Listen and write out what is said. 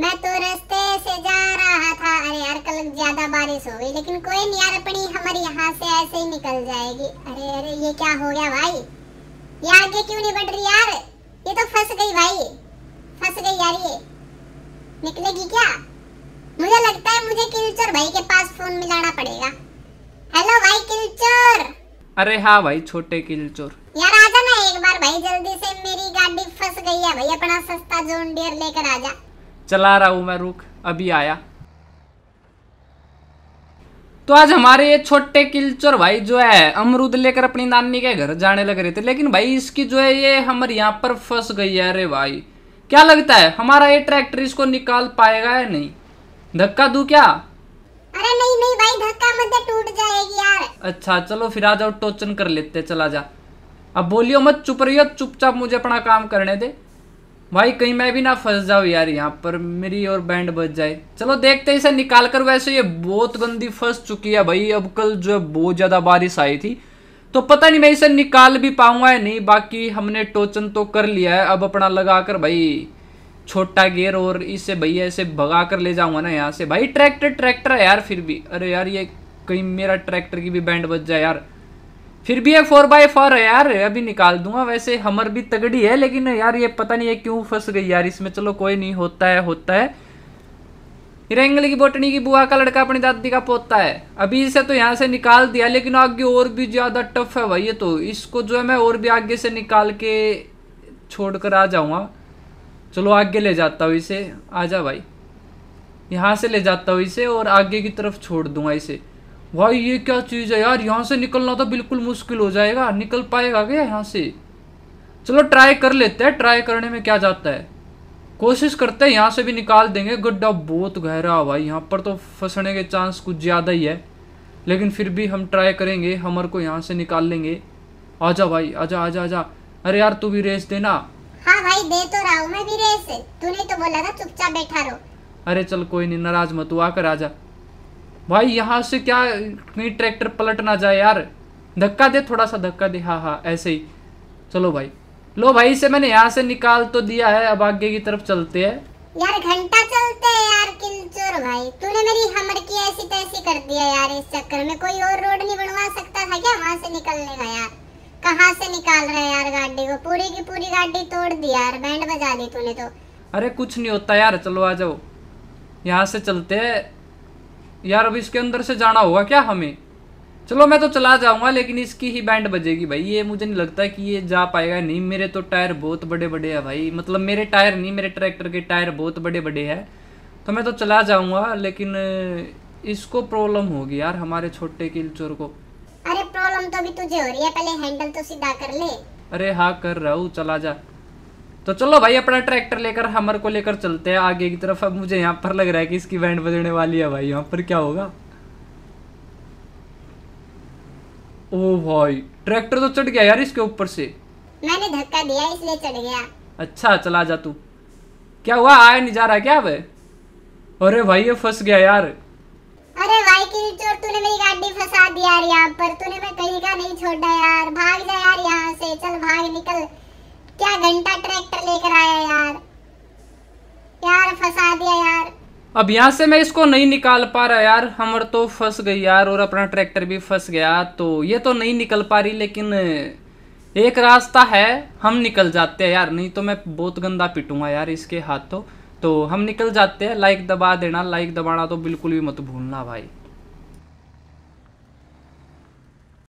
मैं तो रास्ते से जा रहा था अरे यार कल ज्यादा बारिश हो गई लेकिन कोई नहीं यार अपनी हमारी यहाँ से ऐसे ही निकल जाएगी अरे अरे ये क्या हो गया भाई ये आगे क्यों नहीं बढ़ रही यार ये तो फंस गई भाई फंस गई यार ये निकलेगी क्या मुझे लगता है मुझे किलचोर भाई के पास फोन मिलाना पड़ेगा हेलो भाई किलचोर अरे हाँ भाई छोटे किलचोर यार आजा ना एक बार भाई जल्दी से मेरी गाड़ी फंस गई है भाई अपना सस्ता जोन डियर लेकर आजा चला रहा हूँ मैं रुख अभी आया तो आज हमारे ये छोटे किलचोर भाई जो है अमरूद लेकर अपनी नानी के घर जाने लग रहे थे लेकिन भाई इसकी जो है ये हमारे यहाँ पर फंस गई है अरे भाई क्या लगता है हमारा ये ट्रैक्टर इसको निकाल पाएगा या नहीं धक्का दू क्या अरे नहीं नहीं भाई धक्का मत दे टूट जाएगी यार अच्छा चलो फिर आ जाओ टोचन कर लेते चला जा अब बोलियो मत चुप रहियो चुपचाप मुझे अपना काम करने दे भाई कहीं मैं भी ना फंस जाऊँ यार यहाँ पर मेरी और बैंड बच जाए चलो देखते हैं इसे निकाल कर वैसे ये बहुत गंदी फंस चुकी है भाई अब कल जो है बहुत ज़्यादा बारिश आई थी तो पता नहीं मैं इसे निकाल भी पाऊंगा या नहीं बाकी हमने टोचन तो कर लिया है अब अपना लगा कर भाई छोटा गेयर और इसे भैया ऐसे भगा कर ले जाऊंगा ना यहाँ से भाई ट्रैक्टर ट्रैक्टर है यार फिर भी अरे यार ये कहीं मेरा ट्रैक्टर की भी बैंड बच जाए यार फिर भी ये फोर बाय फोर है यार अभी निकाल दूंगा वैसे हमर भी तगड़ी है लेकिन यार ये पता नहीं है क्यों फंस गई यार इसमें चलो कोई नहीं होता है होता है हिरेंगल की बोटनी की बुआ का लड़का अपनी दादी का पोता है अभी इसे तो यहाँ से निकाल दिया लेकिन आगे और भी ज़्यादा टफ है भाई ये तो इसको जो है मैं और भी आगे से निकाल के छोड़ कर आ जाऊँगा चलो आगे ले जाता हूँ इसे आ जा भाई यहाँ से ले जाता हूँ इसे और आगे की तरफ छोड़ दूंगा इसे भाई ये क्या चीज़ है यार यहाँ से निकलना तो बिल्कुल मुश्किल हो जाएगा निकल पाएगा क्या यहाँ से चलो ट्राई कर लेते हैं ट्राई करने में क्या जाता है कोशिश करते हैं यहाँ से भी निकाल देंगे गड्ढा बहुत गहरा भाई यहाँ पर तो फंसने के चांस कुछ ज़्यादा ही है लेकिन फिर भी हम ट्राई करेंगे हमर को यहाँ से निकाल लेंगे आजा भाई आजा आजा आजा अरे यार तू भी रेस देना हाँ भाई दे तो रहा हूँ मैं भी रेस तूने तो बोला था चुपचाप बैठा रहो अरे चल कोई नहीं नाराज मत हुआ कर आजा भाई यहाँ से क्या कहीं ट्रैक्टर पलट ना जाए यार धक्का दे थोड़ा सा धक्का दे हाँ हाँ ऐसे ही चलो भाई लो भाई इसे मैंने यहाँ से निकाल तो दिया है अब आगे की तरफ चलते हैं यार घंटा चलते हैं यार किंचोर भाई तूने मेरी हमर की ऐसी तैसी कर दिया यार इस चक्कर में कोई और रोड नहीं बनवा सकता था क्या वहाँ से निकलने का यार कहाँ से निकाल रहे यार गाड़ी को पूरी की पूरी गाड़ी तोड़ दी यार बैंड बजा दी तूने तो अरे कुछ नहीं होता यार चलो आ जाओ यहाँ से चलते हैं यार अब इसके अंदर से जाना होगा क्या हमें चलो मैं तो चला जाऊंगा लेकिन इसकी ही बैंड बजेगी भाई ये मुझे नहीं लगता कि ये जा पाएगा नहीं मेरे तो टायर बहुत बड़े बड़े हैं भाई मतलब मेरे टायर नहीं मेरे ट्रैक्टर के टायर बहुत बड़े बड़े हैं तो मैं तो चला जाऊंगा लेकिन इसको प्रॉब्लम होगी यार हमारे छोटे किलचोर को अरे प्रॉब्लम तो अभी तुझे हो रही है पहले हैंडल तो सीधा कर ले अरे हाँ कर रहा हूँ चला जा तो चलो भाई अपना ट्रैक्टर लेकर हमर को लेकर चलते हैं आगे की तरफ अब मुझे यहाँ पर लग रहा है कि इसकी बैंड बजने वाली है भाई यहाँ पर क्या होगा ओ भाई ट्रैक्टर तो चढ़ गया यार इसके ऊपर से मैंने धक्का दिया इसलिए चढ़ गया अच्छा चला जा तू क्या हुआ आया नहीं जा रहा क्या वे अरे भाई ये फंस गया यार अरे भाई की चोर तूने मेरी गाड़ी फंसा दी यार यहाँ पर तूने मैं कहीं का नहीं छोड़ा यार भाग जा यार यहाँ से चल भाग निकल क्या घंटा ट्रैक्टर लेकर आया यार यार फंसा दिया यार अब यहाँ से मैं इसको नहीं निकाल पा रहा यार हमर तो फंस गई यार और अपना ट्रैक्टर भी फंस गया तो ये तो नहीं निकल पा रही लेकिन एक रास्ता है हम निकल जाते हैं यार नहीं तो मैं बहुत गंदा पिटूंगा यार इसके हाथों तो हम निकल जाते हैं लाइक दबा देना लाइक दबाना तो बिल्कुल भी मत भूलना भाई